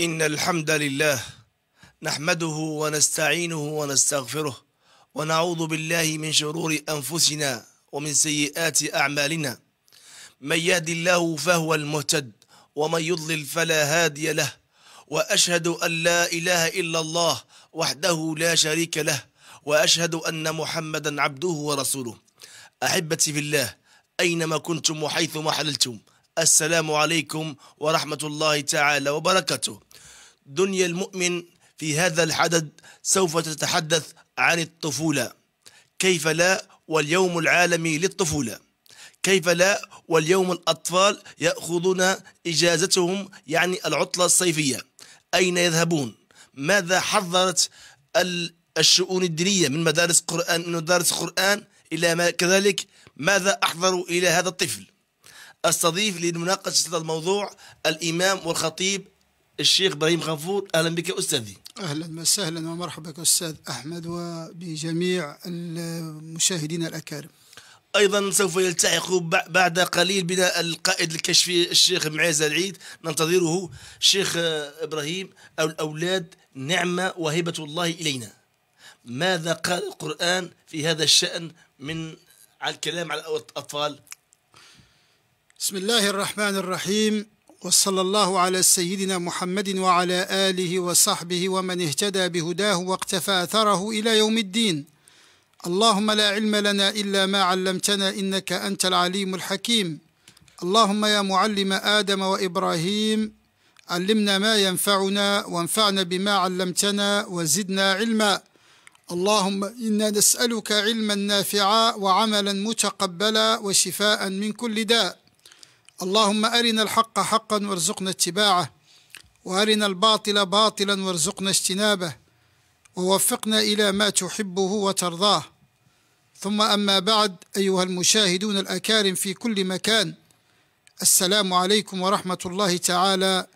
إن الحمد لله نحمده ونستعينه ونستغفره ونعوذ بالله من شرور أنفسنا ومن سيئات أعمالنا من يهد الله فهو المهتد ومن يضلل فلا هادي له وأشهد أن لا إله إلا الله وحده لا شريك له وأشهد أن محمدا عبده ورسوله أحبتي في الله أينما كنتم وحيثما حللتم السلام عليكم ورحمة الله تعالى وبركاته دنيا المؤمن في هذا الحدد سوف تتحدث عن الطفولة كيف لا واليوم العالمي للطفولة كيف لا واليوم الأطفال يأخذون إجازتهم يعني العطلة الصيفية أين يذهبون ماذا حضرت الشؤون الدينية من مدارس قرآن من مدارس قرآن إلى ما كذلك ماذا أحضروا إلى هذا الطفل استضيف لمناقشة هذا الموضوع الإمام والخطيب الشيخ ابراهيم غفور اهلا بك استاذي اهلا وسهلا ومرحبا بك استاذ احمد وبجميع المشاهدين الاكارم ايضا سوف يلتحق بعد قليل بنا القائد الكشفي الشيخ معيز العيد ننتظره الشيخ ابراهيم او الاولاد نعمه وهبه الله الينا ماذا قال القران في هذا الشان من الكلام على الاطفال بسم الله الرحمن الرحيم وصلى الله على سيدنا محمد وعلى آله وصحبه ومن اهتدى بهداه واقتفى أثره إلى يوم الدين اللهم لا علم لنا إلا ما علمتنا إنك أنت العليم الحكيم اللهم يا معلم آدم وإبراهيم علمنا ما ينفعنا وانفعنا بما علمتنا وزدنا علما اللهم إنا نسألك علما نافعا وعملا متقبلا وشفاء من كل داء اللهم أرنا الحق حقا وارزقنا اتباعه وأرنا الباطل باطلا وارزقنا اجتنابه ووفقنا إلى ما تحبه وترضاه ثم أما بعد أيها المشاهدون الأكارم في كل مكان السلام عليكم ورحمة الله تعالى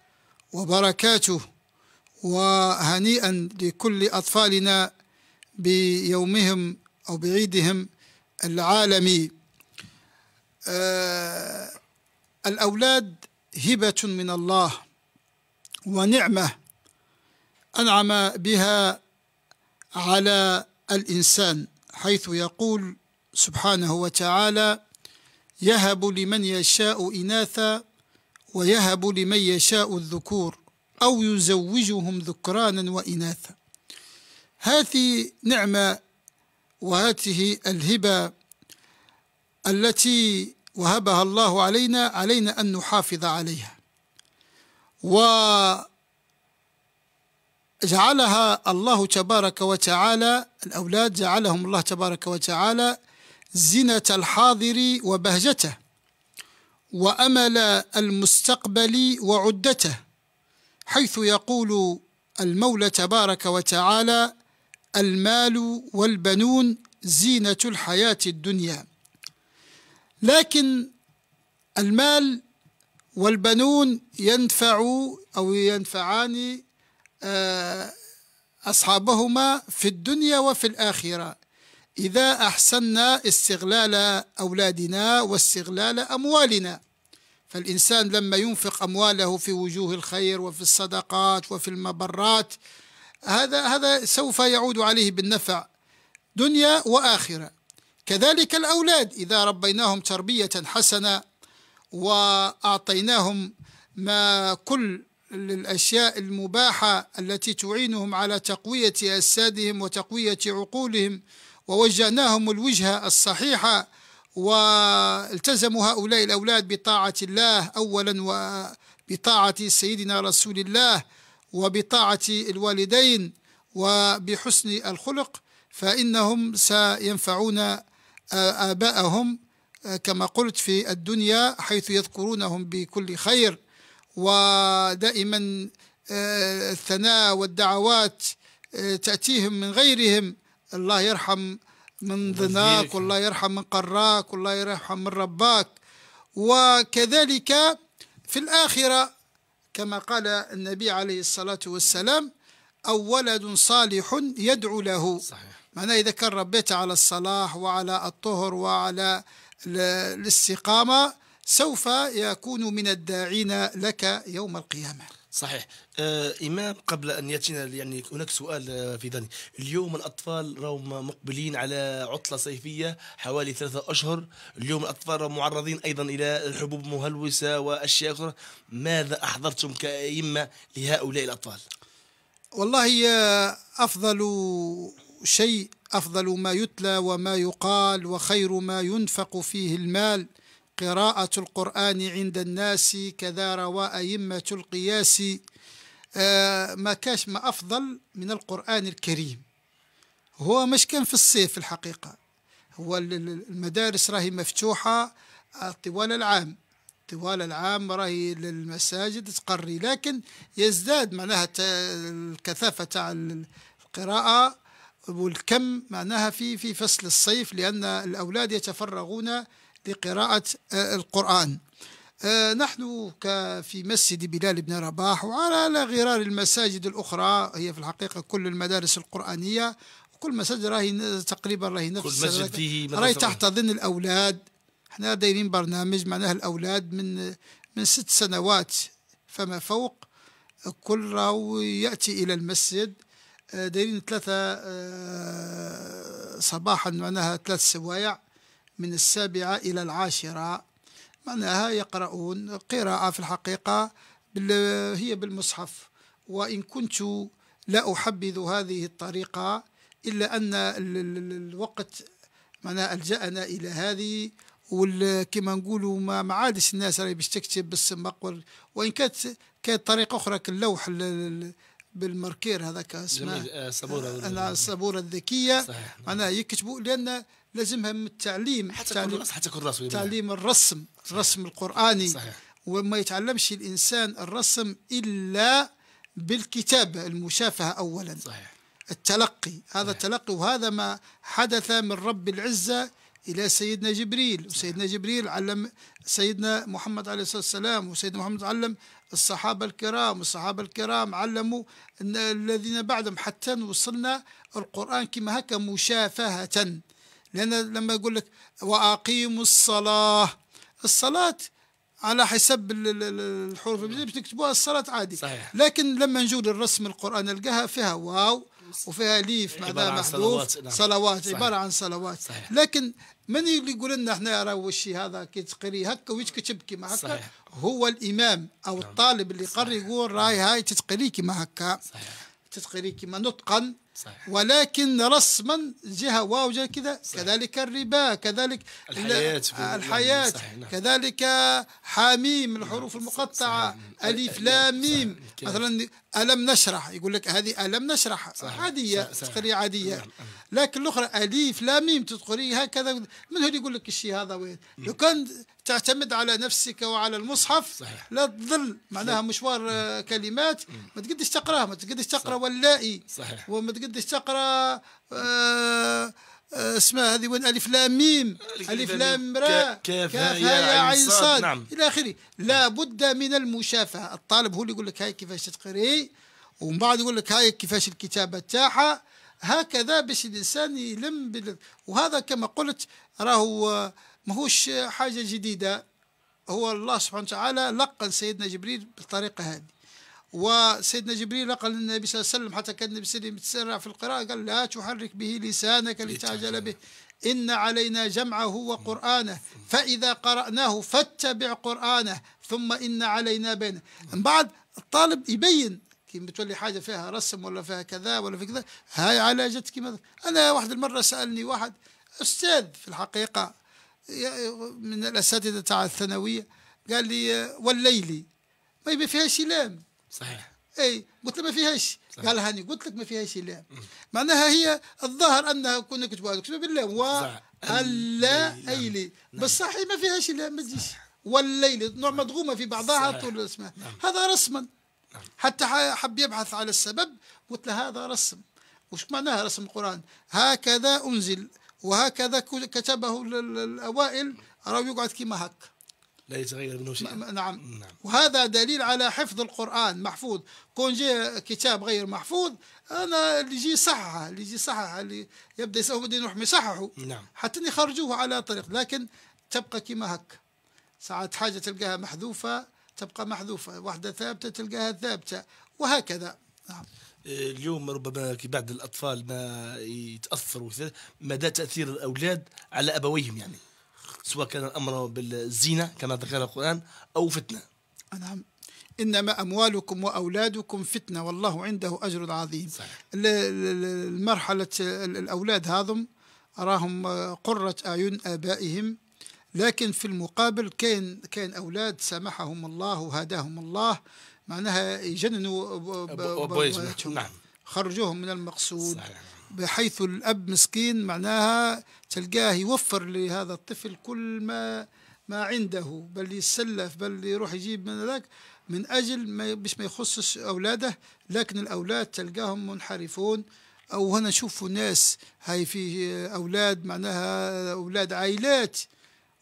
وبركاته وهنيئا لكل أطفالنا بيومهم أو بعيدهم العالمي آه الأولاد هبة من الله ونعمة أنعم بها على الإنسان حيث يقول سبحانه وتعالى يهب لمن يشاء إناثا ويهب لمن يشاء الذكور أو يزوجهم ذكرانا وإناثا هذه نعمة وهذه الهبة التي وهبها الله علينا علينا أن نحافظ عليها وجعلها الله تبارك وتعالى الأولاد جعلهم الله تبارك وتعالى زنة الحاضر وبهجته وأمل المستقبل وعدته حيث يقول المولى تبارك وتعالى المال والبنون زينة الحياة الدنيا لكن المال والبنون ينفع أو ينفعان آه، أصحابهما في الدنيا وفي الآخرة إذا أحسنا استغلال أولادنا واستغلال أموالنا فالإنسان لما ينفق أمواله في وجوه الخير وفي الصدقات وفي المبرات هذا هذا سوف يعود عليه بالنفع دنيا وآخرة كذلك الأولاد إذا ربيناهم تربية حسنة وأعطيناهم ما كل الأشياء المباحة التي تعينهم على تقوية أجسادهم وتقوية عقولهم ووجهناهم الوجهة الصحيحة والتزموا هؤلاء الأولاد بطاعة الله أولا وبطاعة سيدنا رسول الله وبطاعة الوالدين وبحسن الخلق فإنهم سينفعون آباءهم آه، كما قلت في الدنيا حيث يذكرونهم بكل خير ودائما آه، الثناء والدعوات آه، تأتيهم من غيرهم الله يرحم من ضناك والله يرحم من قراك والله يرحم من رباك وكذلك في الآخرة كما قال النبي عليه الصلاة والسلام أو ولد صالح يدعو له صحيح معناه إذا كان ربيت على الصلاح وعلى الطهر وعلى الاستقامة سوف يكون من الداعين لك يوم القيامة صحيح آه إمام قبل أن يأتينا يعني هناك سؤال آه، في ذهني اليوم الأطفال راهم مقبلين على عطلة صيفية حوالي ثلاثة أشهر اليوم الأطفال معرضين أيضا إلى الحبوب المهلوسة وأشياء أخرى ماذا أحضرتم كأئمة لهؤلاء الأطفال والله أفضل شيء أفضل ما يتلى وما يقال وخير ما ينفق فيه المال قراءة القرآن عند الناس كذا روى أئمة القياس آه، ما كاش ما أفضل من القرآن الكريم هو مش كان في الصيف الحقيقة هو المدارس راهي مفتوحة آه، طوال العام طوال العام راهي للمساجد تقري لكن يزداد معناها الكثافة تاع القراءة والكم معناها في في فصل الصيف لأن الأولاد يتفرغون لقراءة آه، القرآن آه، نحن في مسجد بلال بن رباح وعلى غرار المساجد الأخرى هي في الحقيقة كل المدارس القرآنية كل مسجد راهي تقريبا راهي نفس كل مسجد فيه راهي تحتضن الأولاد احنا دايرين برنامج معناه الاولاد من من ست سنوات فما فوق كل راو ياتي الى المسجد آه، دايرين ثلاثة آه، صباحا معناها ثلاث سوايع من السابعة إلى العاشرة معناها يقرؤون قراءة في الحقيقة هي بالمصحف وإن كنت لا أحبذ هذه الطريقة إلا أن الوقت معناها ألجأنا إلى هذه وكما نقولوا ما عادش الناس راهي باش تكتب بالسمق وان كانت كانت طريقه اخرى كاللوح بالماركير هذاك اسمه السبوره آه، الصبوره آه، الذكيه نعم. معناها يكتبوا لان لازمها من التعليم حتى التعليم, حتى الرسم تعليم الرسم الرسم القراني صحيح. وما يتعلمش الانسان الرسم الا بالكتابه المشافهه اولا صحيح. التلقي هذا صحيح. التلقي وهذا ما حدث من رب العزه إلى سيدنا جبريل وسيدنا جبريل علم سيدنا محمد عليه الصلاة والسلام وسيدنا محمد علم الصحابة الكرام والصحابة الكرام علموا الذين بعدهم حتى وصلنا القرآن كما هكا مشافهة لأن لما يقول لك وأقيموا الصلاة الصلاة على حسب الحروف بتكتبوها الصلاة عادي صحيح. لكن لما نجول الرسم القرآن نلقاها فيها واو وفيها ليف معناها محذوف صلوات نعم. عباره عن صلوات صحيح. لكن من اللي يقول لنا احنا راه وشي هذا كي تقري هكا ويش كتبكي مع هكا هو الامام او نعم. الطالب اللي قري يقول راهي هاي تتقري كيما هكا صحيح. تتقري كما نطقا صحيح. ولكن رسما جهه واو جهه كذا كذلك الربا كذلك الحياه الحياه صحيح. نعم. كذلك حاميم الحروف نعم. المقطعه صحيح. الف لام ميم مثلا الم نشرح يقول لك هذه الم نشرح صحيح. عاديه تقري عاديه نعم. لكن الاخرى الف لام ميم تقري هكذا من هو يقول لك الشيء هذا وين لو كان تعتمد على نفسك وعلى المصحف صحيح. لا تظل معناها صحيح. مشوار آه، كلمات ما تقدش تقراها ما تقدش تقرا ولائي صحيح وما تقدش تقرا آه، آه، اسمها هذه وين الف لام ميم الف لام راء كاف هاء عين صاد نعم. الى اخره لابد من المشافهه الطالب هو اللي يقول لك هاي كيفاش تقري ومن بعد يقول لك هاي كيفاش الكتابه تاعها هكذا باش الانسان يلم بال... وهذا كما قلت راهو ماهوش حاجة جديدة هو الله سبحانه وتعالى لقن سيدنا جبريل بالطريقة هذه وسيدنا جبريل لقن النبي صلى الله عليه وسلم حتى كان النبي صلى الله عليه وسلم يتسرع في القراءة قال لا تحرك به لسانك لتعجل به إن علينا جمعه وقرآنه فإذا قرأناه فاتبع قرآنه ثم إن علينا بينه من بعد الطالب يبين كي بتولي حاجة فيها رسم ولا فيها كذا ولا في كذا هاي علاجتك أنا واحد المرة سألني واحد أستاذ في الحقيقة من الاساتذه تاع الثانويه قال لي والليلي ما يبي فيهاش لام صحيح اي قلت له ما فيهاش قال هاني قلت لك ما فيهاش لام معناها هي الظاهر انها كنا كتبوا كتبوا بالله و ايلي نعم. بصح ما فيهاش لام ما تجيش والليل نوع مضغومه في بعضها طول اسمها نعم. هذا رسما نعم. حتى حب يبحث على السبب قلت له هذا رسم وش معناها رسم القران هكذا انزل وهكذا كتبه الأوائل راه يقعد كما هكا لا يتغير منه شيء نعم. نعم وهذا دليل على حفظ القرآن محفوظ كون جي كتاب غير محفوظ أنا اللي يجي صححه اللي يجي صححه اللي يبدأ يسوي يروح يصححه نعم حتى يخرجوه على طريق لكن تبقى كما هكا ساعات حاجة تلقاها محذوفة تبقى محذوفة واحدة ثابتة تلقاها ثابتة وهكذا نعم اليوم ربما بعض الاطفال ما يتاثروا مدى تاثير الاولاد على ابويهم يعني سواء كان الامر بالزينه كما ذكر القران او فتنه نعم انما اموالكم واولادكم فتنه والله عنده اجر عظيم صحيح. المرحله الاولاد هذم راهم قره اعين ابائهم لكن في المقابل كاين كاين اولاد سامحهم الله وهداهم الله معناها يجننوا بويزهم نعم خرجوهم من المقصود صحيح. بحيث الأب مسكين معناها تلقاه يوفر لهذا الطفل كل ما ما عنده بل يتسلف بل يروح يجيب من ذاك من أجل ما باش ما يخصش أولاده لكن الأولاد تلقاهم منحرفون أو هنا نشوفوا ناس هاي في أولاد معناها أولاد عائلات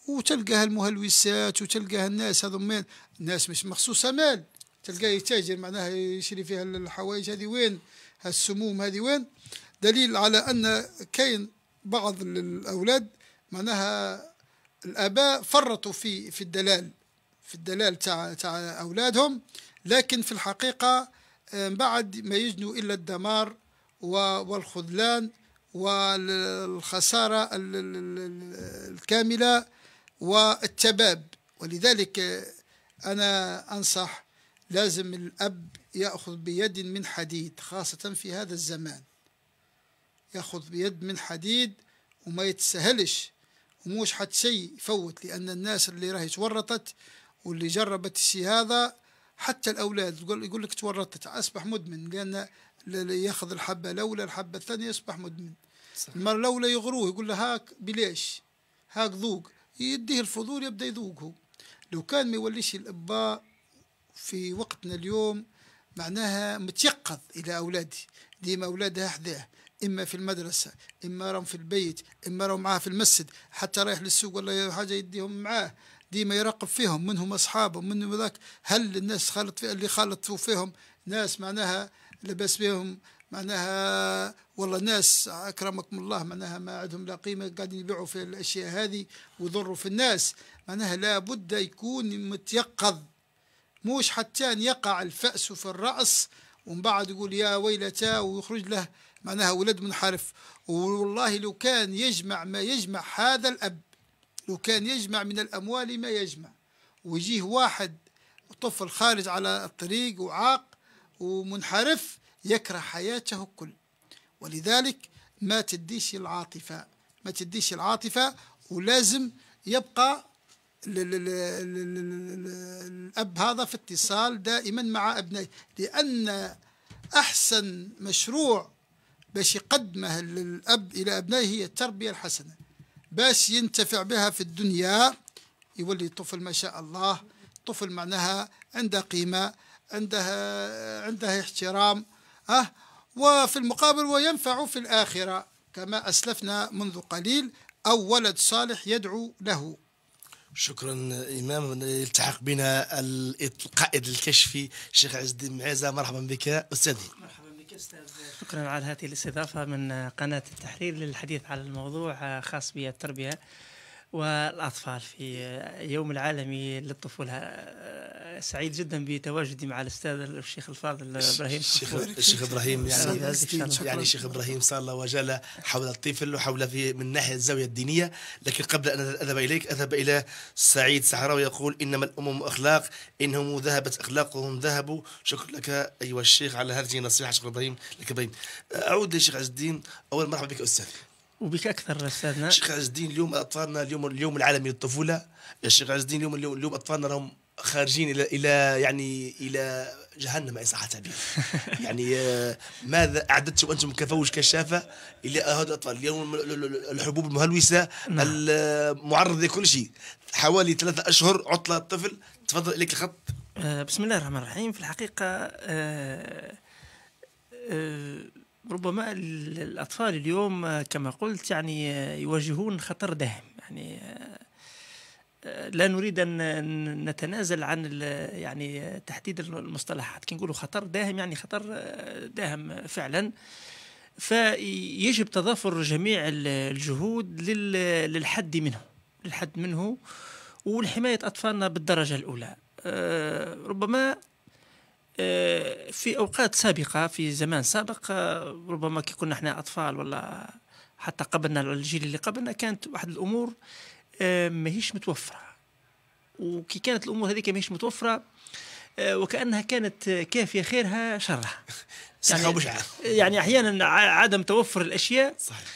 وتلقاها المهلوسات وتلقاها الناس هذوما ناس مش مخصوصة مال تلقاه يتاجر معناها يشري فيها الحوايج هذه وين السموم هذه وين دليل على أن كاين بعض الأولاد معناها الآباء فرطوا في في الدلال في الدلال تاع تاع أولادهم لكن في الحقيقة آه، من بعد ما يجنوا إلا الدمار والخذلان والخسارة الكاملة والتباب ولذلك آه، أنا أنصح لازم الأب يأخذ بيد من حديد خاصة في هذا الزمان يأخذ بيد من حديد وما يتسهلش وموش حد شيء يفوت لأن الناس اللي راهي تورطت واللي جربت الشيء هذا حتى الأولاد يقول لك تورطت أصبح مدمن لأن ياخذ الحبة الأولى الحبة الثانية يصبح مدمن المرة الأولى يغروه يقول له هاك بلاش هاك ذوق يديه الفضول يبدأ يذوقه لو كان ما يوليش الأباء في وقتنا اليوم معناها متيقظ إلى أولادي ديما أولادها حذاه إما في المدرسة إما راهم في البيت إما راهم معاه في المسجد حتى رايح للسوق ولا حاجة يديهم معاه ديما يراقب فيهم منهم أصحابهم منهم ذاك هل الناس خالط في اللي خالطوا فيهم ناس معناها لباس بهم معناها والله ناس اكرمكم الله معناها ما عندهم لا قيمه قاعدين يبيعوا في الاشياء هذه ويضروا في الناس معناها لابد يكون متيقظ موش حتى أن يقع الفأس في الرأس ومن بعد يقول يا ويلتا ويخرج له معناها ولد منحرف والله لو كان يجمع ما يجمع هذا الأب لو كان يجمع من الأموال ما يجمع ويجيه واحد طفل خارج على الطريق وعاق ومنحرف يكره حياته كل ولذلك ما تديش العاطفة ما تديش العاطفة ولازم يبقى الأب هذا في اتصال دائما مع أبنائه لأن أحسن مشروع باش يقدمه الأب إلى أبنائه هي التربية الحسنة باش ينتفع بها في الدنيا يولي طفل ما شاء الله طفل معناها عنده قيمة عندها عندها احترام أه وفي المقابل وينفع في الآخرة كما أسلفنا منذ قليل أو ولد صالح يدعو له شكرا امام يلتحق بنا القائد الكشفي الشيخ عز الدين معيزه مرحبا بك استاذي مرحبا بك استاذ شكرا على هذه الاستضافه من قناه التحرير للحديث على الموضوع آه، خاص بالتربيه والأطفال في يوم العالمي للطفولة سعيد جدا بتواجدي مع الأستاذ الشيخ الفاضل إبراهيم الشيخ الشيخ إبراهيم يعني يعني الشيخ إبراهيم صلى الله وجل حول الطفل وحول في من ناحية الزاوية الدينية لكن قبل أن أذهب إليك أذهب إلى سعيد سحراوي يقول إنما الأمم أخلاق إنهم ذهبت أخلاقهم ذهبوا شكرا لك أيها الشيخ على هذه النصيحة شكرا إبراهيم لك إبراهيم أعود للشيخ عز الدين أول مرحبا بك أستاذ وبك اكثر استاذنا شيخ عز الدين اليوم اطفالنا اليوم اليوم العالمي للطفوله يا شيخ عز الدين اليوم اليوم, اليوم اطفالنا راهم خارجين الى الى يعني الى جهنم ان صح التعبير يعني آه، ماذا اعددتم انتم كفوج كشافه الى هذا الاطفال اليوم الحبوب المهلوسه نعم. المعرض لكل شيء حوالي ثلاثة اشهر عطله الطفل تفضل اليك الخط آه، بسم الله الرحمن الرحيم في الحقيقه آه، ربما الأطفال اليوم آه، كما قلت يعني آه، يواجهون خطر داهم يعني آه، لا نريد ان نتنازل عن يعني تحديد المصطلحات كي نقولوا خطر داهم يعني خطر داهم فعلا فيجب تضافر جميع الجهود للحد منه للحد منه ولحمايه اطفالنا بالدرجه الاولى ربما آه، في اوقات سابقه في زمان سابق آه، ربما كي كنا احنا اطفال ولا حتى قبلنا الجيل اللي قبلنا كانت واحد الامور آه، ماهيش متوفره وكي كانت الامور هذيك ماهيش متوفره وكانها كانت كافيه خيرها شرها يعني, يعني احيانا عدم توفر الاشياء صحيح.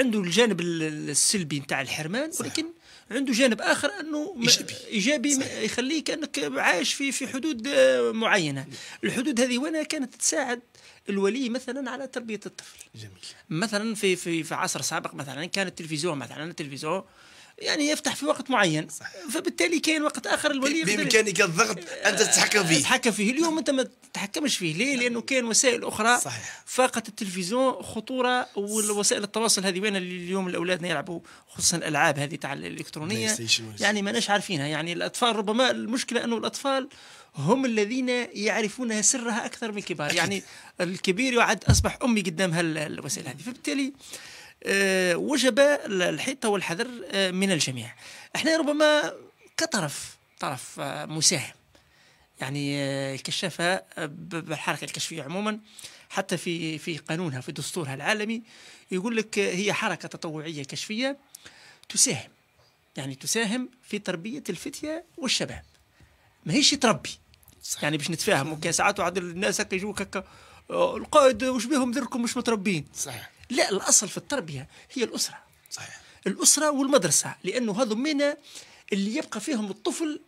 عنده الجانب السلبي نتاع الحرمان صحيح. ولكن عنده جانب اخر انه ايجابي ايجابي يخليك انك عايش في في حدود آه، معينه الحدود هذه وانا كانت تساعد الولي مثلا على تربيه الطفل جميل مثلا في في في عصر سابق مثلا كان التلفزيون مثلا التلفزيون يعني يفتح في وقت معين صح. فبالتالي كاين وقت اخر الولي بامكانك الضغط ان آه، تتحكم فيه تتحكم فيه اليوم انت ما تتحكمش فيه ليه نعم. لانه كاين وسائل اخرى صحيح. فاقت التلفزيون خطوره ووسائل التواصل هذه وين اليوم الاولادنا يلعبوا خصوصا الالعاب هذه تاع الالكترونيه يعني ماناش عارفينها يعني الاطفال ربما المشكله انه الاطفال هم الذين يعرفون سرها اكثر من الكبار يعني الكبير يعد اصبح امي قدام هالوسائل هذه فبالتالي آه، وجب الحيطة والحذر آه، من الجميع احنا ربما كطرف طرف آه، مساهم يعني الكشافة بالحركة الكشفية عموما حتى في في قانونها في دستورها العالمي يقول لك هي حركة تطوعية كشفية تساهم يعني تساهم في تربية الفتية والشباب ماهيش تربي صحيح. يعني باش نتفاهموا كان ساعات الناس هكا يجوك هكا القائد وش بهم ذركم مش متربين صحيح لا الأصل في التربية هي الأسرة صحيح الأسرة والمدرسة لأنه هذومين اللي يبقى فيهم الطفل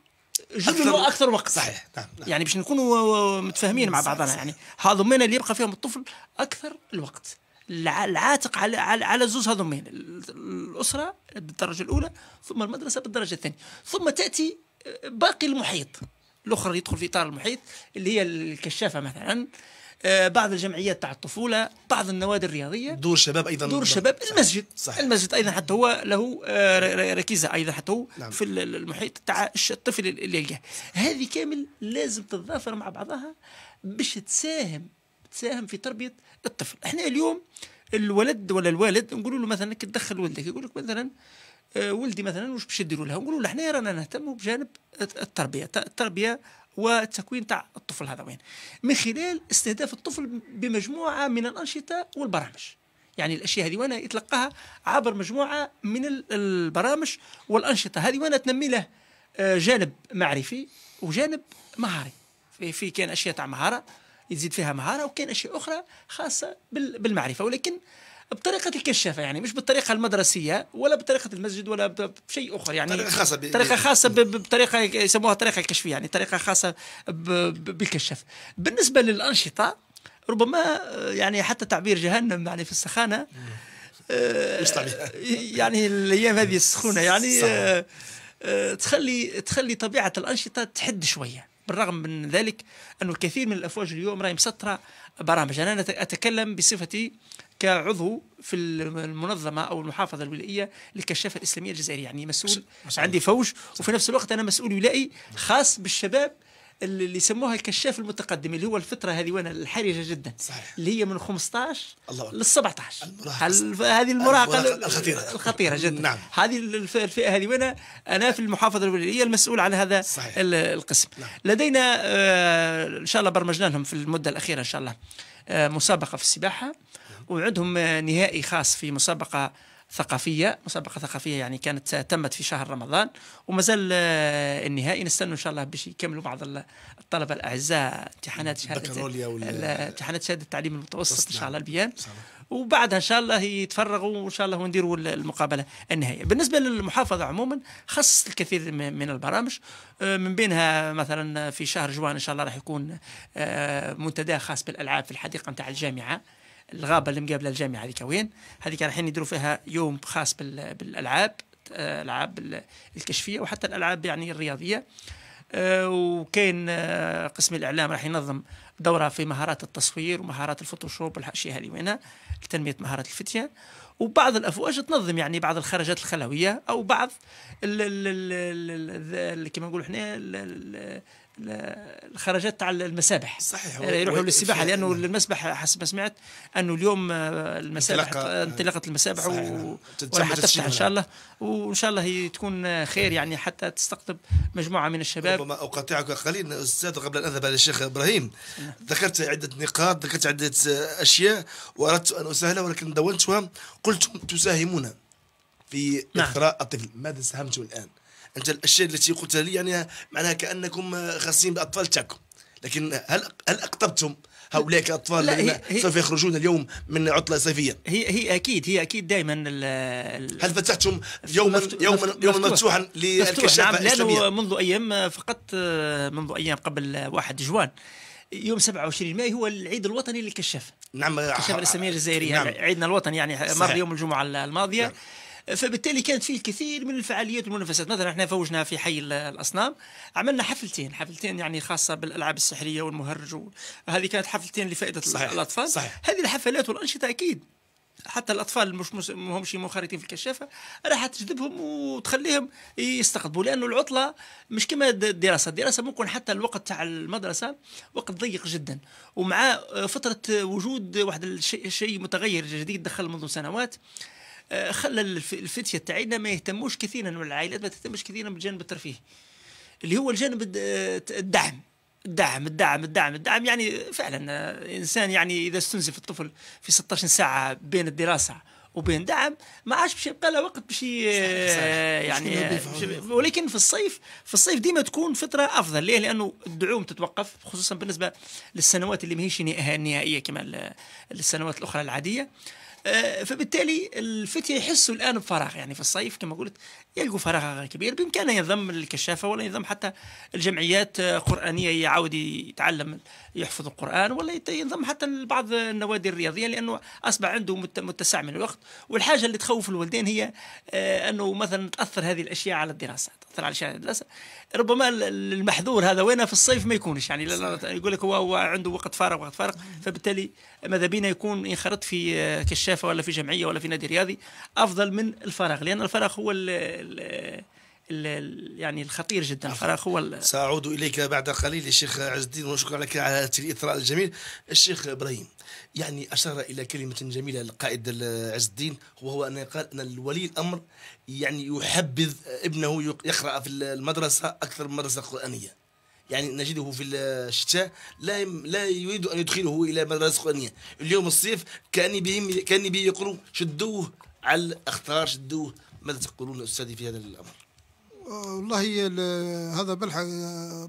أكثر, اكثر وقت صحيح نعم, نعم. يعني باش نكونوا متفاهمين مع بعضنا يعني هذومين اللي يبقى فيهم الطفل اكثر الوقت العاتق على على, على زوز هذومين الاسره بالدرجه الاولى ثم المدرسه بالدرجه الثانيه ثم تاتي آه، باقي المحيط الاخر يدخل في اطار المحيط اللي هي الكشافه مثلا آه، بعض الجمعيات تاع الطفوله بعض النوادي الرياضيه دور الشباب ايضا دور الشباب المسجد صحيح. المسجد ايضا حتى هو له آه، ركيزه ايضا حتى هو نعم. في المحيط تاع الطفل اللي يلقاه هذه كامل لازم تتضافر مع بعضها باش تساهم تساهم في تربيه الطفل احنا اليوم الولد ولا الوالد نقول له مثلا كي تدخل ولدك يقول لك مثلا آه، ولدي مثلا واش باش يديروا لها نقولوا له احنا رانا نهتموا بجانب التربيه التربيه والتكوين تاع الطفل هذا وين من خلال استهداف الطفل بمجموعه من الانشطه والبرامج يعني الاشياء هذه وانا يتلقاها عبر مجموعه من البرامج والانشطه هذه وانا تنمي له آه، جانب معرفي وجانب مهاري في, في كان اشياء تاع مهاره يزيد فيها مهاره وكاين اشياء اخرى خاصه بالمعرفه ولكن بطريقه الكشافه يعني مش بالطريقه المدرسيه ولا بطريقه المسجد ولا بشيء اخر يعني طريقه خاصه ب... طريقه خاصه ب... بطريقه يسموها طريقه كشفيه يعني طريقه خاصه ب... بالكشاف بالنسبه للانشطه ربما آه، يعني حتى تعبير جهنم يعني في السخانه آه، يعني الايام هذه السخونه يعني آه، تخلي تخلي طبيعه الانشطه تحد شويه بالرغم من ذلك انه الكثير من الافواج اليوم راهي مسطره برامج انا اتكلم بصفتي كعضو في المنظمه او المحافظه الولائيه للكشافه الاسلاميه الجزائريه يعني مسؤول مسؤول. عندي فوج وفي نفس الوقت انا مسؤول ولائي خاص بالشباب اللي يسموها الكشاف المتقدم اللي هو الفتره هذه وانا الحرجه جدا صحيح. اللي هي من 15 الله لل 17 هذه المراهقه الخطيره الخطيره جدا نعم. هذه الفئه هذه وانا انا في المحافظه الولائيه المسؤول عن هذا صحيح. القسم نعم. لدينا آه ان شاء الله برمجنا لهم في المده الاخيره ان شاء الله آه مسابقه في السباحه وعندهم نهائي خاص في مسابقه ثقافيه مسابقه ثقافيه يعني كانت تمت في شهر رمضان ومازال آه، النهائي نستنوا ان شاء الله باش يكملوا بعض الطلبه الاعزاء امتحانات شهاده امتحانات شهاده التعليم المتوسط ان نعم. شاء الله البيان وبعدها ان شاء الله يتفرغوا وان شاء الله ونديروا المقابله النهائيه بالنسبه للمحافظه عموما خصصت الكثير من البرامج آه، من بينها مثلا في شهر جوان ان شاء الله راح يكون آه، منتدى خاص بالالعاب في الحديقه نتاع الجامعه الغابه اللي مقابله الجامعه هذيك وين هذيك رايحين يديروا فيها يوم خاص بالالعاب العاب الكشفيه وحتى الالعاب يعني الرياضيه وكاين قسم الاعلام راح ينظم دوره في مهارات التصوير ومهارات الفوتوشوب والاشياء هذه وينها لتنميه مهارات الفتيان وبعض الافواج تنظم يعني بعض الخرجات الخلويه او بعض كما نقولوا احنا الخرجات تاع المسابح صحيح آه، يروحوا للسباحه لانه المسبح حسب ما سمعت انه اليوم آه، المسابح انطلاقه المسابح ولا تفتح ان شاء الله وان شاء الله تكون خير يعني حتى تستقطب مجموعه من الشباب ربما اقاطعك قليلا استاذ قبل ان اذهب الى الشيخ ابراهيم ذكرت عده نقاط ذكرت عده آه، اشياء واردت ان اسهلها ولكن دونتها قلت تساهمون في نعم. اثراء الطفل ماذا ساهمتم الان؟ انت الاشياء التي قلتها لي يعني معناها كانكم خاصين باطفال تاعكم لكن هل هل اقطبتم هؤلاء الاطفال الذين سوف يخرجون اليوم من عطله صيفيه هي هي اكيد هي اكيد دائما هل فتحتم يوما يوما يوما مفتوحا للكشافه نعم الاسلاميه منذ ايام فقط آه، منذ ايام قبل 1 جوان يوم 27 ماي هو العيد الوطني للكشاف نعم الكشافه الاسلاميه آه، الجزائريه يعني نعم. عيدنا الوطني يعني مر يوم الجمعه الماضيه نعم. فبالتالي كانت فيه الكثير من الفعاليات والمنافسات مثلا احنا فوجنا في حي الاصنام عملنا حفلتين حفلتين يعني خاصه بالالعاب السحريه والمهرج هذه كانت حفلتين لفائده صحيح. الاطفال صحيح. هذه الحفلات والانشطه اكيد حتى الاطفال اللي مش همش منخرطين في الكشافه راح تجذبهم وتخليهم يستقطبوا لانه العطله مش كما الدراسه الدراسه ممكن حتى الوقت تاع المدرسه وقت ضيق جدا ومع فتره وجود واحد الشيء متغير جديد دخل منذ سنوات آه، خلى الفتيه تاعينا ما يهتموش كثيرا والعائلات ما تهتمش كثيرا بالجانب الترفيهي اللي هو الجانب آه، الدعم الدعم الدعم الدعم الدعم يعني فعلا آه، انسان يعني اذا استنزف الطفل في 16 ساعه بين الدراسه وبين دعم ما عادش باش يبقى له وقت باش يعني ولكن في الصيف في الصيف ديما تكون فتره افضل ليه لانه الدعوم تتوقف خصوصا بالنسبه للسنوات اللي ماهيش نهائيه كما السنوات الاخرى العاديه آه، فبالتالي الفتية يحسوا الآن بفراغ يعني في الصيف كما قلت يلقوا فراغ كبير بامكانه ينضم الكشافه ولا ينضم حتى الجمعيات آه، قرانيه يعاود يتعلم يحفظ القران ولا ينضم حتى لبعض النوادي الرياضيه لانه اصبح عنده متسع من الوقت والحاجه اللي تخوف الوالدين هي آه، انه مثلا تاثر هذه الاشياء على الدراسه تاثر على شان الدراسه ربما المحذور هذا وين في الصيف ما يكونش يعني يقول لك هو, هو عنده وقت فارغ وقت فارغ فبالتالي ماذا بينا يكون ينخرط في آه، كشافه ولا في جمعيه ولا في نادي رياضي افضل من الفراغ لان الفراغ هو ال ال يعني الخطير جدا الفراغ هو ساعود اليك بعد قليل يا شيخ عز الدين وشكرا لك على هذا الاثراء الجميل الشيخ ابراهيم يعني اشار الى كلمه جميله القائد عز الدين وهو انه قال ان الولي الامر يعني يحبذ ابنه يقرا في المدرسه اكثر من مدرسه قرانيه يعني نجده في الشتاء لا لا يريد ان يدخله الى مدرسه قرانيه اليوم الصيف كان بهم كان به يقولوا شدوه على الاخطار شدوه ماذا تقولون أستاذي في هذا الأمر والله هذا بلح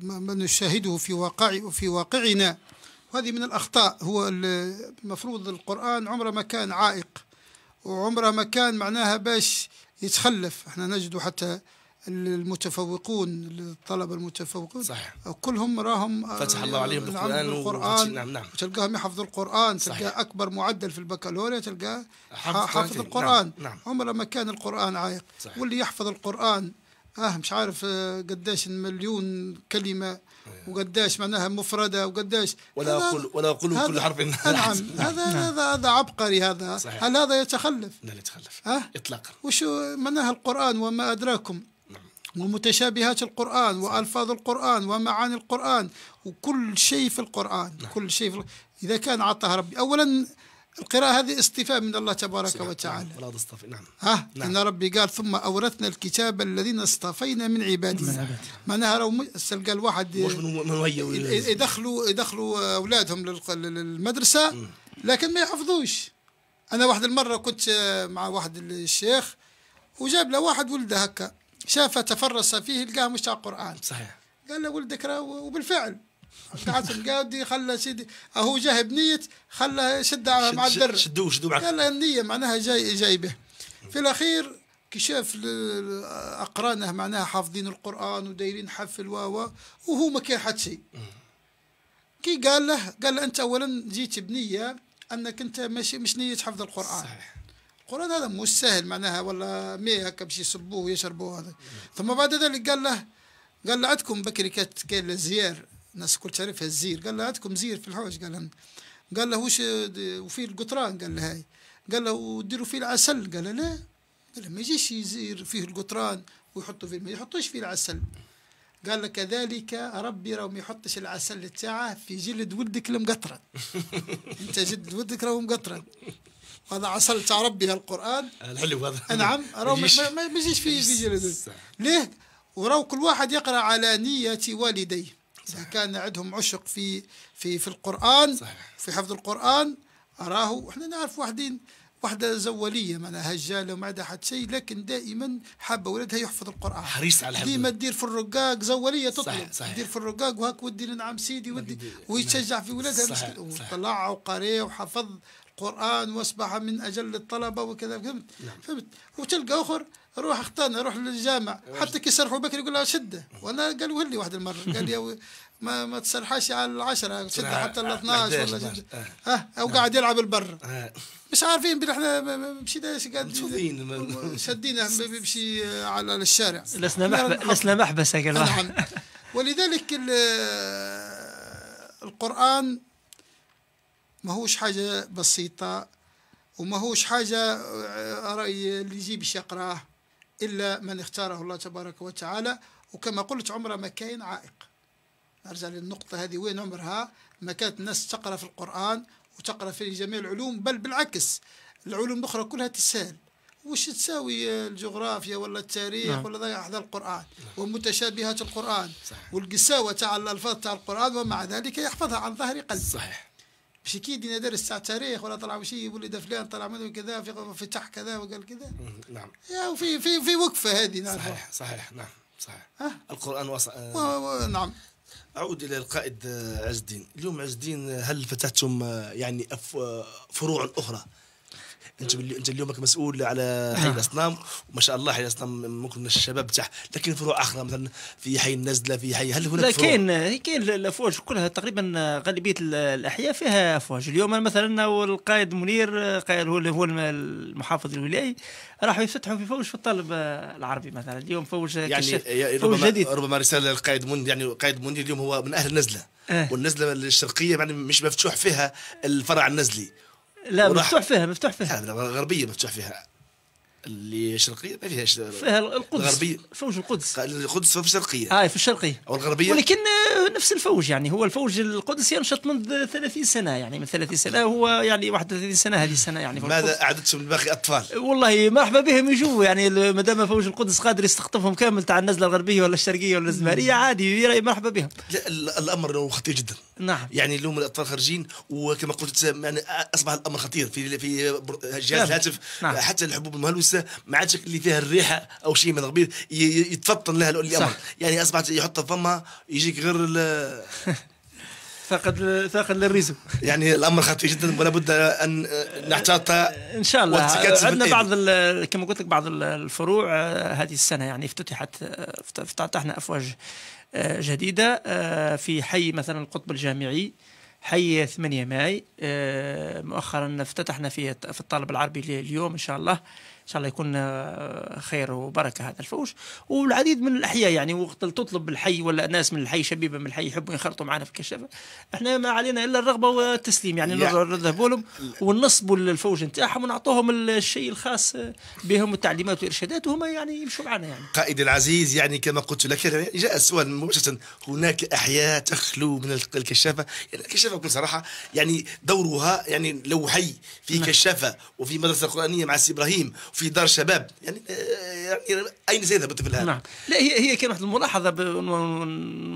ما نشاهده في واقع في واقعنا وهذه من الأخطاء هو المفروض القرآن عمره ما كان عائق وعمره ما كان معناها باش يتخلف احنا نجد حتى المتفوقون الطلبه المتفوقون صحيح. كلهم راهم فتح الله آه، عليهم بالقران القران نعم نعم تلقاهم يحفظوا القران تلقى اكبر معدل في البكالوريا تلقاه حافظ القران نعم. نعم. عمره ما كان القران عايق واللي يحفظ القران اه مش عارف آه، قداش مليون كلمه أيوه. وقداش معناها مفردة وقداش ولا أقول ولا أقول كل حرف نعم هذا نعم. هذا هذا عبقري هذا صحيح. هل هذا يتخلف؟ لا يتخلف أه؟ إطلاقا وشو معناها القرآن وما أدراكم ومتشابهات القرآن وألفاظ القرآن ومعاني القرآن وكل شيء في القرآن نعم. كل شيء في إذا كان عطاه ربي أولا القراءة هذه اصطفاء من الله تبارك سبحانه. وتعالى نعم. ولا تصطفي نعم ها نعم. إن ربي قال ثم أورثنا الكتاب الذين اصطفينا من عبادنا معناها لو تلقى الواحد يدخلوا يدخلوا أولادهم للمدرسة لكن ما يحفظوش أنا واحد المرة كنت مع واحد الشيخ وجاب له واحد ولده هكا شاف تفرس فيه لقاه مش قران صحيح قال له ولدك وبالفعل قعدت القادي خلى سيدي هو جاه بنية خلى شد مع الدر شدوه شدوه قال له النية معناها جاي جاي به في الأخير كي شاف أقرانه معناها حافظين القرآن ودايرين حفل و وهو ما كان حد شيء كي قال له قال له أنت أولا جيت بنية أنك أنت ماشي مش نية حفظ القرآن صحيح القران هذا مش سهل معناها ولا ماء هكا باش يصبوه ويشربوه هذا ثم بعد ذلك قال له قال له عندكم بكري كانت كاين زيار الناس الكل تعرفها الزير قال له عندكم زير في الحوش قال قال له وش وفيه القطران قال له هاي قال له وديروا فيه العسل قال له لا قال له ما يجيش يزير فيه القطران ويحطوا فيه ما يحطوش فيه العسل قال لك كذلك ربي راه ما يحطش العسل تاعه في جلد ولدك المقطرة انت جلد ولدك راه مقطرة هذا عسلت ربي القران الحلو هذا نعم راه ما يجيش في في ليه وراه كل واحد يقرا على نيه والديه اذا كان عندهم عشق في في في القران صحيح. في حفظ القران اراه احنا نعرف واحدين واحدة زولية معناها هجالة وما عندها حتى شيء لكن دائما حابة ولدها يحفظ القرآن حريص على ديما تدير في الرقاق زولية تطلب صحيح صحيح تدير في الرقاق وهاك ودي نعم سيدي ودي ويتشجع في ولادها وطلع وقري وحفظ قرآن وأصبح من أجل الطلبة وكذا فهمت نعم. فهمت وتلقى آخر روح اختنا روح للجامع حتى كي يسرحوا بكري يقول لها شده وانا قال ولي واحد المره قال لي ما ما تسرحاش على العشرة شده حتى ال 12 ولا ها او نعم. قاعد يلعب البر إيه. مش عارفين بلي احنا مشينا قاعد شدينا بمشي على الشارع لسنا محبس لسنا محبسه قال نعم ولذلك القران ما هوش حاجة بسيطة وما هوش حاجة آه، رأي اللي يجي باش يقراه إلا من اختاره الله تبارك وتعالى وكما قلت عمره ما كاين عائق نرجع للنقطة هذه وين عمرها ما كانت الناس تقرأ في القرآن وتقرأ في جميع العلوم بل بالعكس العلوم الأخرى كلها تسهل وش تساوي آه، الجغرافيا ولا التاريخ نعم. ولا ضيع هذا القرآن نعم. ومتشابهات القرآن صحيح. والقساوة تاع الألفاظ تاع القرآن ومع ذلك يحفظها عن ظهر قلب صحيح مش اكيد دينا دارس تاع تاريخ ولا طلع شيء يقول لي ده فلان طلع منه كذا في فتح كذا وقال كذا نعم يا وفي في في وقفه هذه نعم صحيح صحيح نعم صحيح أه؟ القران وصل أه نعم اعود الى القائد عز الدين اليوم عز الدين هل فتحتم يعني فروع اخرى انت انت اليوم مسؤول على آه. حي الاصنام وما شاء الله حي الاصنام ممكن الشباب تاع لكن فروع اخرى مثلا في حي النزله في حي هل هناك لا كاين كاين الافواج كلها تقريبا غالبيه الاحياء فيها افواج اليوم مثلا والقائد منير قائد هو هو المحافظ الولائي راحوا يفتحوا في فوج في الطالب العربي مثلا اليوم فوج يعني فوج ربما جديد ربما رساله للقائد منير يعني قائد منير اليوم هو من اهل النزله آه. والنزله الشرقيه يعني مش مفتوح فيها الفرع النزلي لا مفتوح فيها مفتوح فيها لا غربيه مفتوح فيها اللي شرقيه ما فيهاش فيها القدس الغربيه فوج القدس القدس في الشرقيه اه في الشرقيه او الغربيه ولكن آه، نفس الفوج يعني هو الفوج القدس ينشط منذ 30 سنه يعني من 30 سنه هو يعني 31 سنه هذه السنه يعني ماذا اعددتم لباقي الاطفال؟ والله مرحبا بهم يجوا يعني ما دام فوج القدس قادر يستقطبهم كامل تاع النزله الغربيه ولا الشرقيه ولا الزماريه عادي مرحبا بهم لا الامر خطير جدا نعم يعني اليوم الاطفال خارجين وكما قلت يعني اصبح الامر خطير في في جهاز الهاتف نعم. حتى الحبوب المهلوسه الكنيسه ما عادش اللي فيها الريحه او شيء من غبير يتفطن لها الامر يعني اصبحت يحط فمها يجيك غير فاقد فاقد للريزو يعني الامر خطير جدا ولا بد ان نحتاط ان شاء الله عندنا بعض كما قلت لك بعض الفروع آه، هذه السنه يعني افتتحت آه، افتتحنا افواج آه، جديده في حي مثلا القطب الجامعي حي 8 ماي مؤخرا افتتحنا في في الطالب العربي اليوم ان شاء الله شاء الله يكون آه، خير وبركه هذا الفوج والعديد من الاحياء يعني وقت تطلب الحي ولا ناس من الحي شبيبه من الحي يحبوا ينخرطوا معنا في الكشافه احنا ما علينا الا الرغبه والتسليم يعني نذهبوا لهم ونصبوا الفوج نتاعهم ونعطوهم الشيء الخاص بهم التعليمات والارشادات وهم يعني يمشوا معنا يعني قائد العزيز يعني كما قلت لك جاء السؤال مباشره هناك احياء تخلو من الكشافه يعني الكشافه بكل صراحه يعني دورها يعني لو حي في نعم. كشافه وفي مدرسه قرانيه مع السي ابراهيم في دار الشباب يعني آه، يعني اين سيذهب الطفل نعم لا هي هي كان واحد الملاحظه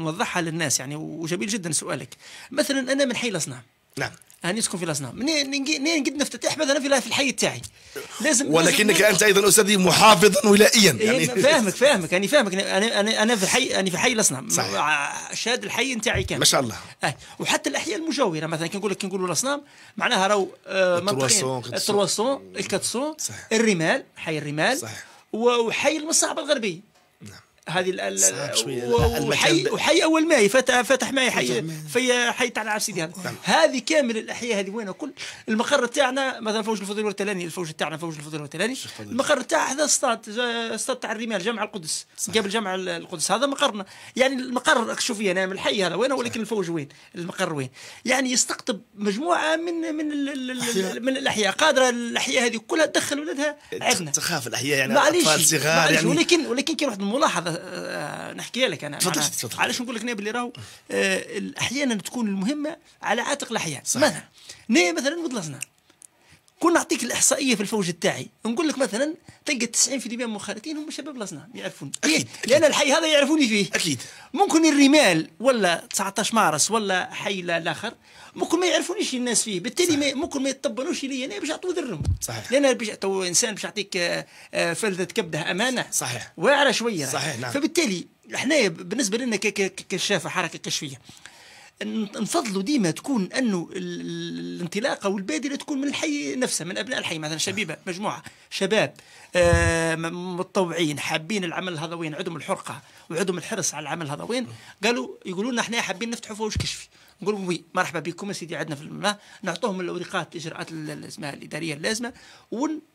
نوضحها للناس يعني وجميل جدا سؤالك مثلا انا من حي الاصنام نعم اني نسكن في لاسنا منين قد نفتتح مثلا في الحي تاعي لازم ولكنك انت ايضا استاذي محافظا ولائيا إيه، يعني فاهمك فاهمك يعني فاهمك انا انا انا في حي انا في حي لاسنا آه، شاد الحي نتاعي كان ما شاء الله آه. وحتى الاحياء المجاوره مثلا كنقول لك كنقولوا لاسنا معناها راهو منطقه آه، التروسون الكاتسون الرمال حي الرمال صحيح. وحي المصعب الغربيه هذه وحي, وحي اول ماهي فتح فتح معي حي في حي تاع العرس هذا هذه كامل الاحياء هذه وين كل المقر تاعنا مثلا فوج الفضيل والتلاني الفوج تاعنا فوج الفضيل والتلاني المقر تاع هذا استاد استاد تاع الرمال جامع القدس قبل جامع القدس هذا مقرنا يعني المقر شوفي انا من الحي هذا وين ولكن الفوج وين المقر وين يعني يستقطب مجموعه من من من الاحياء قادره الاحياء هذه كلها تدخل ولادها عندنا تخاف الاحياء يعني اطفال صغار يعني ولكن ولكن كاين واحد الملاحظه آه، نحكي لك انا تفضل تفضل علاش نقول لك باللي راهو آه، احيانا تكون المهمه على عاتق الاحيان مثلا مثلا ودلزنا كون نعطيك الاحصائيه في الفوج تاعي نقول لك مثلا تلقى 90% من المخالطين هم شباب الاسنان يعرفون إيه، اكيد لان الحي هذا يعرفوني فيه اكيد ممكن الرمال ولا 19 مارس ولا حي الاخر ممكن ما يعرفونيش الناس فيه بالتالي صحيح. ممكن ما يتطبلوش لي انا باش يعطوا ذرهم صحيح لان باش انسان باش يعطيك آه، آه، فلذه كبده امانه صحيح واعره شويه صحيح نعم فبالتالي احنا بالنسبه لنا كشافه حركه كشفيه نفضلوا ديما تكون انه الانطلاقه والبادره تكون من الحي نفسه من ابناء الحي مثلا شبيبه مجموعه شباب آه، متطوعين حابين العمل الهضوي عندهم الحرقه وعندهم الحرص على العمل الهضوي قالوا يقولوا لنا احنا حابين نفتحوا فوش كشفي نقول وي مرحبا بكم سيدي عندنا في الماء نعطوهم الاوريقات الاجراءات اسمها الاداريه اللازمه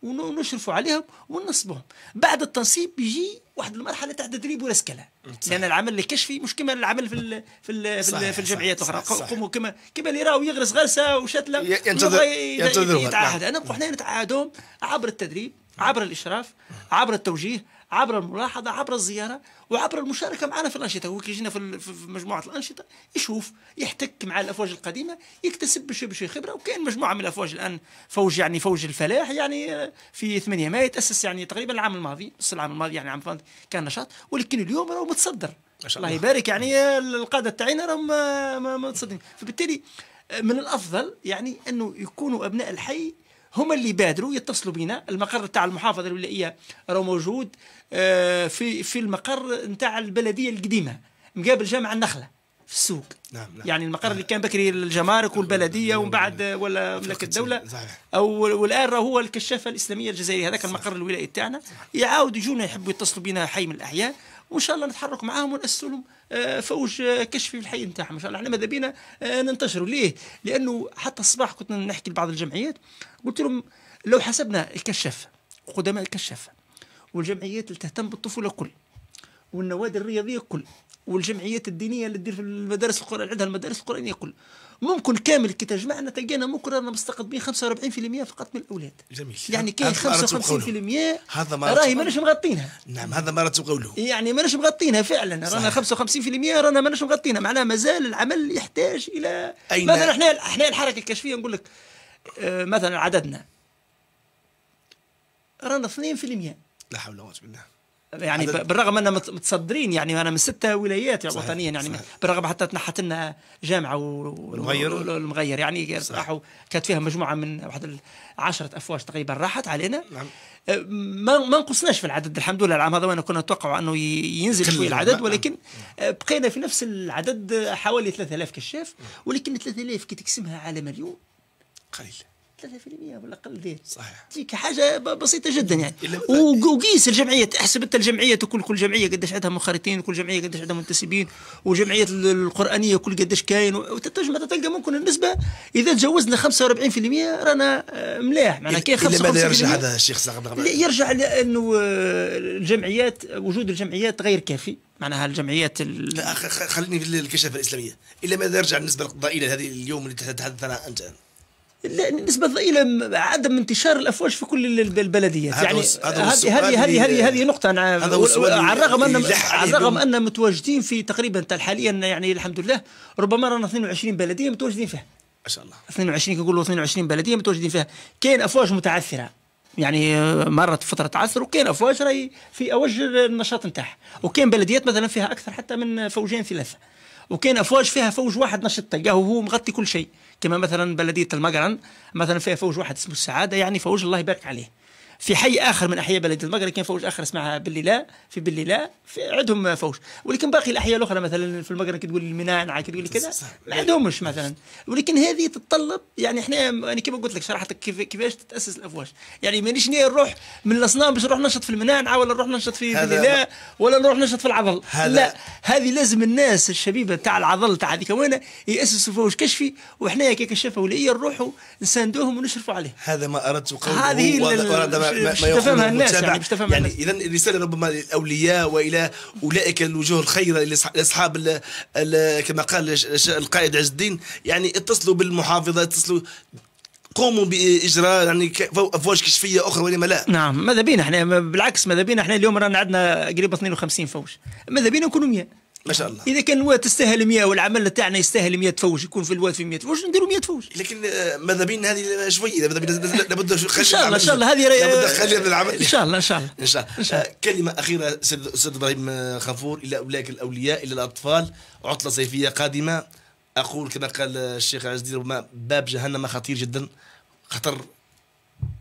ونشرفوا عليهم ونصبهم بعد التنصيب بيجي واحد المرحله تاع تدريب ورسكله لان العمل الكشفي مش كما العمل في الـ في ال صحيح في الجمعيات الاخرى قوموا كما كما اللي راهو يغرس غرسه وشتله ينتظر يتعاهد نعم. انا حنا نتعاهدهم عبر التدريب عبر الاشراف نعم. عبر التوجيه عبر الملاحظة عبر الزيارة وعبر المشاركة معنا في الأنشطة هو كي في, مجموعة الأنشطة يشوف يحتك مع الأفواج القديمة يكتسب بشي بشي خبرة وكاين مجموعة من الأفواج الآن فوج يعني فوج الفلاح يعني في 8 مايو تأسس يعني تقريبا العام الماضي نص العام الماضي يعني عام فاند كان نشاط ولكن اليوم راهو متصدر الله يبارك يعني القادة تاعينا راهم متصدرين فبالتالي من الأفضل يعني أنه يكونوا أبناء الحي هما اللي بادروا يتصلوا بنا المقر تاع المحافظه الولائيه راه موجود آه، في في المقر نتاع البلديه القديمه مقابل جامع النخله في السوق نعم نعم يعني المقر نعم. اللي آه. كان بكري الجمارك آه، والبلديه نعم، ومن بعد نعم. ولا ملك الدوله صحيح. او والان راهو الكشافه الاسلاميه الجزائريه هذاك المقر الولائي تاعنا يعاودوا يجونا يحبوا يتصلوا بنا حي من الاحياء وان شاء الله نتحرك معاهم وناسسوا لهم آه، فوج آه، كشفي في الحي نتاعهم ان شاء الله احنا ماذا بينا آه، ننتشروا ليه؟ لانه حتى الصباح كنت نحكي لبعض الجمعيات قلت لهم لو حسبنا الكشف قدماء الكشف والجمعيات اللي تهتم بالطفوله كل والنوادي الرياضيه كل والجمعيات الدينيه اللي تدير في المدارس القران عندها المدارس القرانيه كل ممكن كامل كي تجمعنا تلقينا ممكن رانا مستقطبين 45% فقط من الاولاد جميل يعني كاين 55% هذا ما راهي ماناش مغطينها نعم هذا ما راه قوله يعني ماناش مغطينها فعلا رانا 55% رانا ماناش مغطينها معناها مازال العمل يحتاج الى أين مثلا احنا احنا الحركه الكشفيه نقول لك آه، مثلا عددنا رانا 2% لا حول ولا قوه بالله يعني بالرغم ان متصدرين يعني انا من ستة ولايات يعني وطنيا يعني صحيح بالرغم حتى تنحت لنا جامعه والمغير المغير يعني راحوا كانت فيها مجموعه من واحد 10 افواج تقريبا راحت علينا نعم أه، ما ما نقصناش في العدد الحمد لله العام هذا وانا كنا نتوقع انه ينزل شويه يعني. العدد نعم. ولكن أه، بقينا في نفس العدد حوالي 3000 كشاف نعم. ولكن 3000 كي تقسمها على مليون قليل 3% بالاقل ديال صحيح تجيك حاجه بسيطه جدا يعني وقيس الجمعيه احسب انت الجمعيه كل كل جمعيه قداش عندها منخرطين وكل جمعيه قداش عندها منتسبين وجمعيه القرانيه كل قداش كاين وتتجمع تلقى ممكن النسبه اذا تجاوزنا 45% رانا آه، ملاح معناها كاين 55% لماذا يرجع هذا الشيخ صاحب يرجع لانه آه، الجمعيات وجود الجمعيات غير كافي معناها الجمعيات ال... لا خليني في الكشافه الاسلاميه الا ماذا يرجع النسبه القضائيه هذه اليوم اللي تتحدث عنها انت نسبة ضئيلة عدم انتشار الافواج في كل البلديات يعني هذه هذه هذه هذه نقطة أنا على الرغم أن على الرغم أن متواجدين في تقريبا حاليا يعني الحمد لله ربما رانا 22 بلدية متواجدين فيها ما شاء الله 22 كنقولوا 22 بلدية متواجدين فيها كاين افواج متعثرة يعني آه، مرت فتره عصر وكاين افواج راهي في اوج النشاط نتاعها وكاين بلديات مثلا فيها اكثر حتى من فوجين ثلاثه وكاين افواج فيها فوج واحد نشط تلقاه هو مغطي كل شيء كما مثلا بلديه المقرن مثلا فيها فوج واحد اسمه السعاده يعني فوج الله يبارك عليه في حي اخر من احياء بلديه المغرب كان فوج اخر اسمها بالليلا في بالليلا عندهم فوج ولكن باقي الاحياء الاخرى مثلا في المغرب كتقول المنانعه كتقول كذا ما عندهمش مثلا ولكن هذه تتطلب يعني احنا يعني كما قلت لك شرحت لك كيف كيفاش تتاسس الافواج يعني مانيش نروح من الاصنام باش نروح نشط في المنانعه ولا نروح نشط في بالليلا ولا نروح نشط في العضل لا هذه لازم الناس الشبيبه تاع العضل تاع هذيك وانا ياسسوا فوج كشفي وحنايا ككشافه وليا نروحوا نساندوهم ونشرفوا عليه هذا ما اردت قوله هذه ما تفهمها الناس يعني باش تفهمها يعني اذا الرساله ربما للاولياء والى اولئك الوجوه الخيره لاصحاب كما قال القائد عز الدين يعني اتصلوا بالمحافظه اتصلوا قوموا باجراء يعني افواج كشفيه اخرى ولما لا نعم ماذا بينا احنا بالعكس ماذا بينا احنا اليوم رانا عندنا قريب 52 فوج ماذا بينا نكونوا 100 ما شاء الله اذا كان الواد تستاهل 100 والعمل تاعنا يستاهل 100 فوج يكون في الواد في 100 فوج نديروا 100 فوج لكن آه، ماذا بينا هذه شويه ماذا بينا لابد ان شاء الله ان شاء الله هذه لابد خلينا من العمل ان شاء الله ان شاء الله ان شاء الله آه، كلمه اخيره استاذ ابراهيم آه، خفور الى اولئك الاولياء الى الاطفال عطله صيفيه قادمه اقول كما قال الشيخ عز الدين باب جهنم خطير جدا خطر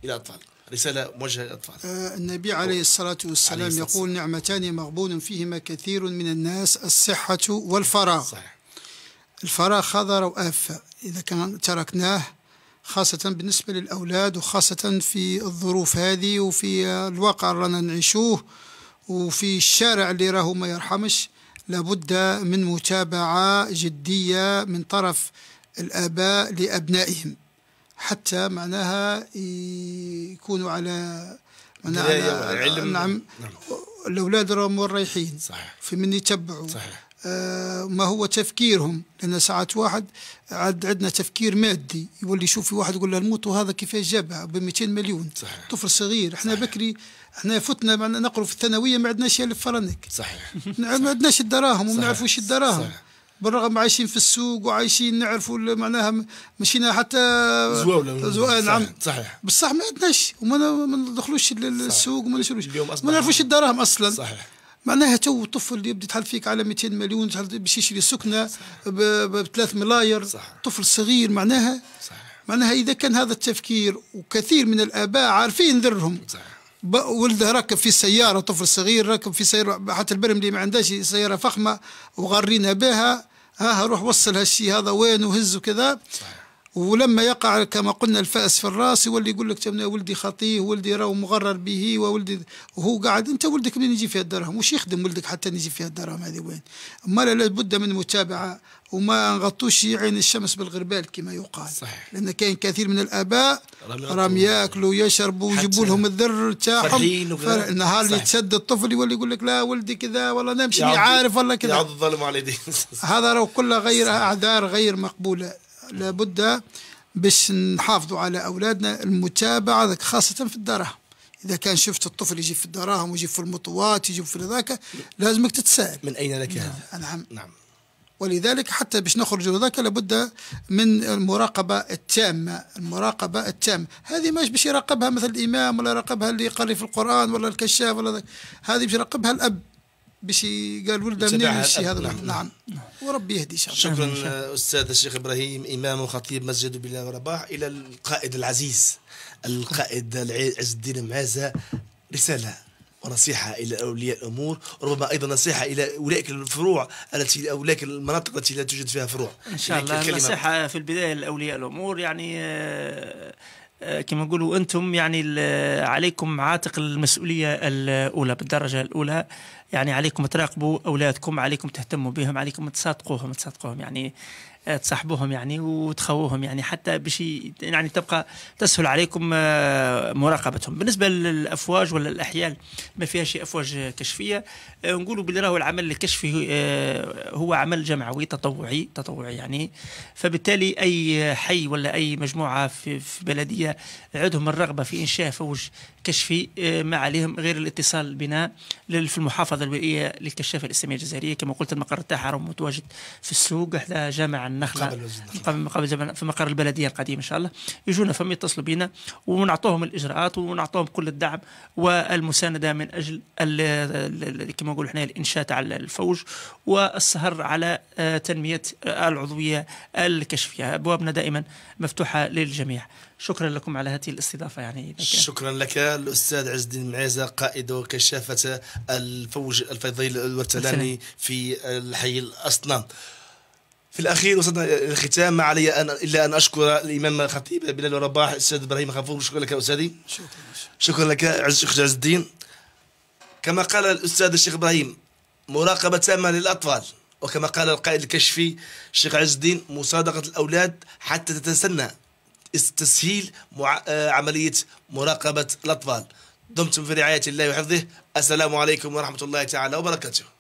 الى الاطفال رسالة موجهة للأطفال آه، النبي عليه الصلاة والسلام عليه يقول نعمتان مغبون فيهما كثير من الناس الصحة والفراغ صحيح. الفراغ خضر وآفة إذا كان تركناه خاصة بالنسبة للأولاد وخاصة في الظروف هذه وفي الواقع اللي رانا نعيشوه وفي الشارع اللي راهو ما يرحمش لابد من متابعة جدية من طرف الآباء لأبنائهم حتى معناها يكونوا على معناها علم نعم. نعم الاولاد راهم رايحين صحيح في من يتبعوا صحيح آه، ما هو تفكيرهم لان ساعات واحد عاد عندنا تفكير مادي يولي يشوف في واحد يقول له الموت وهذا كيفاش جابها ب 200 مليون صحيح. طفل صغير احنا صحيح. بكري احنا فتنا نقروا في الثانويه ما عندناش 1000 فرنك صحيح نعم، ما عندناش الدراهم وما نعرفوش الدراهم صحيح. بالرغم عايشين في السوق وعايشين نعرفوا معناها مشينا حتى زواوله زواوله نعم صحيح بصح ما عندناش وما ندخلوش السوق وما نشروش ما نعرفوش الدراهم اصلا صحيح معناها تو طفل يبدا يتحل فيك على 200 مليون باش يشري سكنه ب 3 ملاير صح. طفل صغير معناها صح. معناها اذا كان هذا التفكير وكثير من الاباء عارفين ذرهم صح. ولده راكب في سياره طفل صغير راكب في سياره حتى البرملي ما عندهاش سياره فخمه وغارينا بها ها روح وصل هالشي هذا وين وهز وكذا صحيح. ولما يقع كما قلنا الفأس في الراس يولي يقول لك تمنا ولدي خطيه ولدي راه مغرر به وولدي وهو قاعد انت ولدك منين يجي فيها الدرهم وش يخدم ولدك حتى يجي فيها الدرهم هذه وين اما لابد من متابعه وما نغطوش عين الشمس بالغربال كما يقال صحيح. لان كاين كثير من الاباء راهم ياكلوا يشربوا يجيبوا لهم الذر تاعهم النهار اللي تسد الطفل يولي يقول لك لا ولدي كذا والله نمشي عارف والله كذا يعض الظلم على هذا راه كله غير اعذار غير مقبوله لابد باش نحافظوا على اولادنا المتابعه خاصه في الدراهم اذا كان شفت الطفل يجي في الدراهم ويجي في المطوات يجي في ذاك لازمك تتساءل من اين لك هذا؟ نعم نعم, نعم. ولذلك حتى باش نخرج ذاك لابد من المراقبة التامة المراقبة التامة هذه ماش باش يراقبها مثل الإمام ولا يراقبها اللي يقري في القرآن ولا الكشاف ولا ذاك هذه باش يراقبها الأب باش قال ولد منين الشيء هذا نعم. نعم وربي يهدي ان شاء الله شكرا نعم. استاذ الشيخ ابراهيم امام وخطيب مسجد بلال رباح الى القائد العزيز القائد عز الدين معازه رساله ونصيحة إلى أولياء الأمور ربما أيضا نصيحة إلى أولئك الفروع التي أولئك المناطق التي لا توجد فيها فروع إن شاء الله نصيحة في البداية لأولياء الأمور يعني آه، آه، كما نقولوا انتم يعني عليكم عاتق المسؤوليه الاولى بالدرجه الاولى يعني عليكم تراقبوا اولادكم عليكم تهتموا بهم عليكم تصادقوهم تصادقوهم يعني آه، تصاحبوهم يعني وتخووهم يعني حتى باش يعني تبقى تسهل عليكم آه، مراقبتهم بالنسبه للافواج ولا الاحيال ما فيهاش افواج كشفيه آه، نقولوا بلي راهو العمل الكشفي هو عمل جمعوي تطوعي تطوعي يعني فبالتالي اي حي ولا اي مجموعه في بلديه عندهم الرغبه في انشاء فوج كشفي آه، ما عليهم غير الاتصال بنا في المحافظة البيئية للكشافة الإسلامية الجزائرية كما قلت المقر تاعها متواجد في السوق حدا جامع النخلة قبل في مقر البلدية القديم إن شاء الله يجونا فم يتصلوا بنا ونعطوهم الإجراءات ونعطوهم كل الدعم والمساندة من أجل كما نقولوا احنا الإنشاء تاع الفوج والسهر على آه، تنمية آه، العضوية الكشفية أبوابنا دائما مفتوحة للجميع شكرا لكم على هذه الاستضافه يعني شكرا لك الاستاذ عز الدين معيزه قائد وكشافه الفوج الفضيل الورتلاني في الحي الاصنام في الاخير وصلنا الى الختام ما علي أن الا ان اشكر الامام الخطيب بلال رباح الاستاذ ابراهيم خفور شكرا لك استاذي شكرا شكرا لك عز الدين كما قال الاستاذ الشيخ ابراهيم مراقبه تامه للاطفال وكما قال القائد الكشفي الشيخ عز الدين مصادقه الاولاد حتى تتسنى تسهيل مع... آه، عملية مراقبة الأطفال دمتم في رعاية الله وحفظه السلام عليكم ورحمة الله تعالى وبركاته